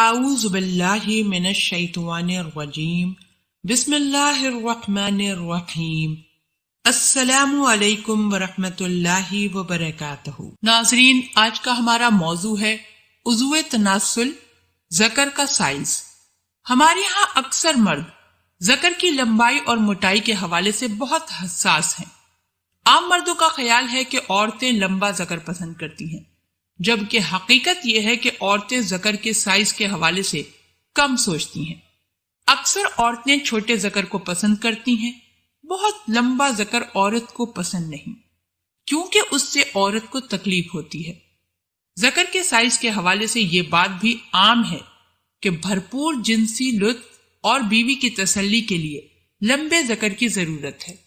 आऊज़बिल्लाशैतवानरजीम बिस्मिल्लाहिर्रहमानिर्रहीम अस्सलाम वरहमतुल्लाहि वबरकातहू नाजरीन आज का हमारा मौजू है उजू तनासुल जकर का साइज हमारे यहाँ अक्सर मर्द जकर की लंबाई और मोटाई के हवाले से बहुत हसास है आम मर्दों का ख्याल है कि औरतें लंबा जकर पसंद करती हैं जबकि हकीकत यह है कि औरतें जकर के साइज के हवाले से कम सोचती हैं अक्सर औरतें छोटे जकर को पसंद करती हैं बहुत लंबा जकर औरत को पसंद नहीं क्योंकि उससे औरत को तकलीफ होती है जकर के साइज के हवाले से यह बात भी आम है कि भरपूर जिनसी लुत्फ और बीवी की तसल्ली के लिए लंबे जकर की जरूरत है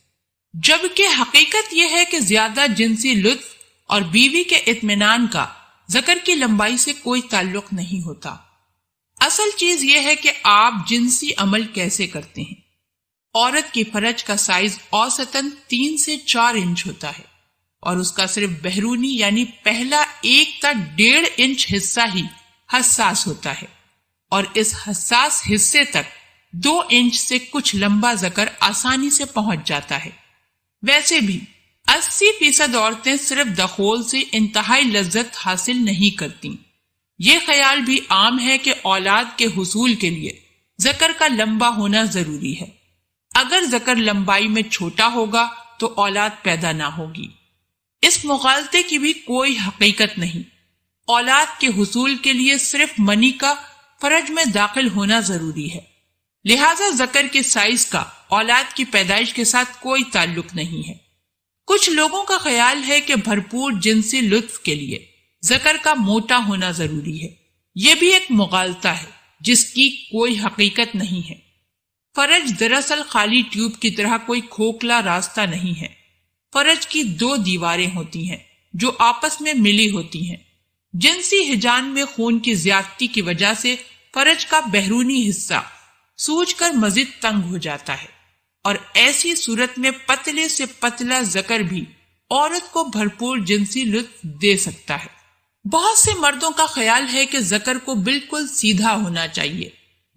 जबकि हकीकत यह है कि ज्यादा जिनसी लुत्फ और बीवी के इतमान का जकर की लंबाई से कोई ताल्लुक नहीं होता असल चीज यह है कि आप जिनसी अमल कैसे करते हैं औरत की फरज का साइज औसतन तीन से चार इंच होता है और उसका सिर्फ बहरूनी यानी पहला एक तक डेढ़ इंच हिस्सा ही हसास होता है और इस हसास हिस्से तक दो इंच से कुछ लंबा जकर आसानी से पहुंच जाता है वैसे भी अस्सी फीसद औरतें सिर्फ दखोल से इंतहाई लज्जत हासिल नहीं करती ये ख्याल भी आम है कि औलाद के हसूल के लिए जकर का लंबा होना जरूरी है अगर जकर लंबाई में छोटा होगा तो औलाद पैदा ना होगी इस मुखालते की भी कोई हकीकत नहीं औलाद के हसूल के लिए सिर्फ मनी का फर्ज में दाखिल होना जरूरी है लिहाजा जकर के साइज का औलाद की पैदाइश के साथ कोई ताल्लुक नहीं है कुछ लोगों का ख्याल है कि भरपूर जिनसी लुत्फ के लिए जकर का मोटा होना जरूरी है यह भी एक मुगालता है जिसकी कोई हकीकत नहीं है फरज दरअसल खाली ट्यूब की तरह कोई खोखला रास्ता नहीं है फरज की दो दीवारें होती हैं जो आपस में मिली होती हैं जिनसी हिजान में खून की ज्यादती की वजह से फरज का बहरूनी हिस्सा सूझ कर मजीद तंग हो जाता है और ऐसी सूरत में पतले से पतला जकर भी औरत को भरपूर जिनसी लुत्फ दे सकता है बहुत से मर्दों का ख्याल है कि जकर को बिल्कुल सीधा होना चाहिए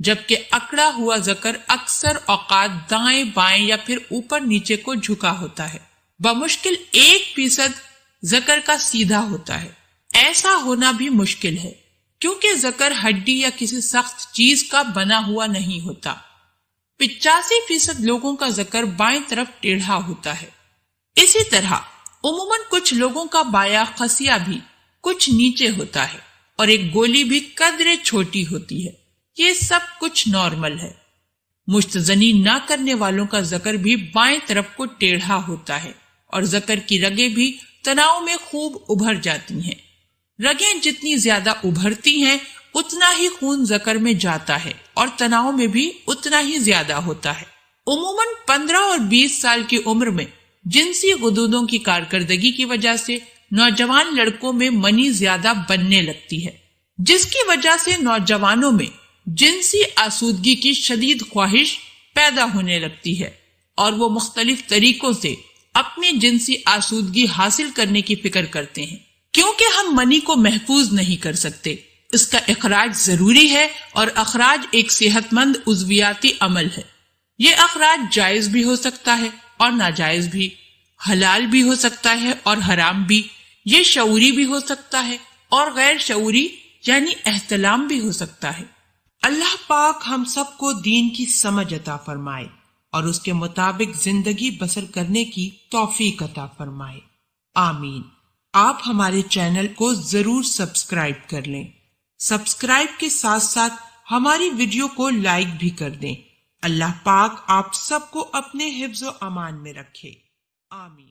जबकि अकड़ा हुआ जकर अक्सर औकात दाएं बाएं या फिर ऊपर नीचे को झुका होता है बमुश्किल एक फीसद जकर का सीधा होता है ऐसा होना भी मुश्किल है क्योंकि जकर हड्डी या किसी सख्त चीज का बना हुआ नहीं होता पिचासी फीसद लोगों का जकर बाएं तरफ टेढ़ा होता है इसी तरह उमूमन कुछ लोगों का बाया खसिया भी कुछ नीचे होता है और एक गोली भी कदरे छोटी होती है ये सब कुछ नॉर्मल है मुश्तजनी ना करने वालों का जकर भी बाएं तरफ को टेढ़ा होता है और जकर की रगे भी तनाव में खूब उभर जाती हैं। रगें जितनी ज्यादा उभरती हैं उतना ही खून जकर में जाता है और तनाव में भी उतना ही ज्यादा होता है उमूमन 15 और 20 साल की उम्र में जिनसी गुदूदों की कारकर्दगी की वजह से नौजवान लड़कों में मनी ज्यादा बनने लगती है जिसकी वजह से नौजवानों में जिनसी आसूदगी की शदीद ख्वाहिश पैदा होने लगती है और वो मुख्तलिफ तरीकों से अपनी जिनसी आसूदगी हासिल करने की फिक्र करते हैं क्योंकि हम मनी को महफूज नहीं कर सकते इसका अखराज जरूरी है और अखराज एक सेहतमंद उजवियाती अमल है ये अखराज जायज भी हो सकता है और नाजायज भी हलाल भी हो सकता है और हराम भी ये शौरी भी हो सकता है और गैर शौरी यानी एहतलाम भी हो सकता है अल्लाह पाक हम सबको दीन की समझ अता फरमाए और उसके मुताबिक जिंदगी बसर करने की तोफीक अता फरमाए आमीन आप हमारे चैनल को जरूर सब्सक्राइब कर लें सब्सक्राइब के साथ साथ हमारी वीडियो को लाइक भी कर दें अल्लाह पाक आप सबको अपने हिफ्ज अमान में रखे आमीन